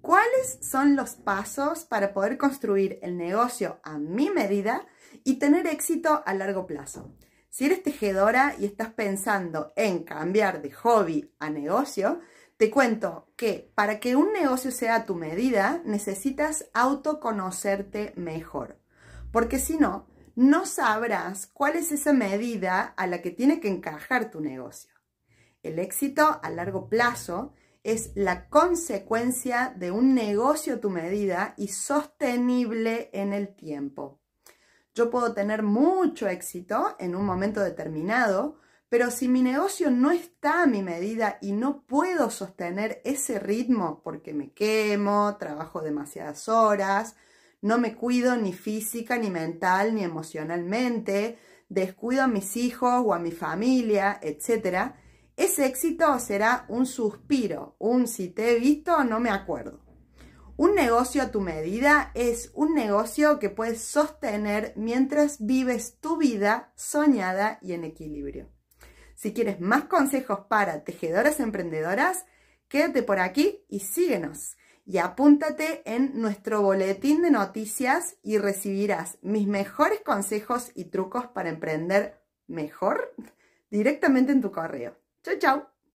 cuáles son los pasos para poder construir el negocio a mi medida y tener éxito a largo plazo. Si eres tejedora y estás pensando en cambiar de hobby a negocio, te cuento que para que un negocio sea tu medida necesitas autoconocerte mejor, porque si no, no sabrás cuál es esa medida a la que tiene que encajar tu negocio. El éxito a largo plazo es la consecuencia de un negocio a tu medida y sostenible en el tiempo. Yo puedo tener mucho éxito en un momento determinado, pero si mi negocio no está a mi medida y no puedo sostener ese ritmo porque me quemo, trabajo demasiadas horas, no me cuido ni física, ni mental, ni emocionalmente, descuido a mis hijos o a mi familia, etcétera, ese éxito será un suspiro, un si te he visto no me acuerdo. Un negocio a tu medida es un negocio que puedes sostener mientras vives tu vida soñada y en equilibrio. Si quieres más consejos para tejedoras emprendedoras, quédate por aquí y síguenos. Y apúntate en nuestro boletín de noticias y recibirás mis mejores consejos y trucos para emprender mejor directamente en tu correo. Chao, chao.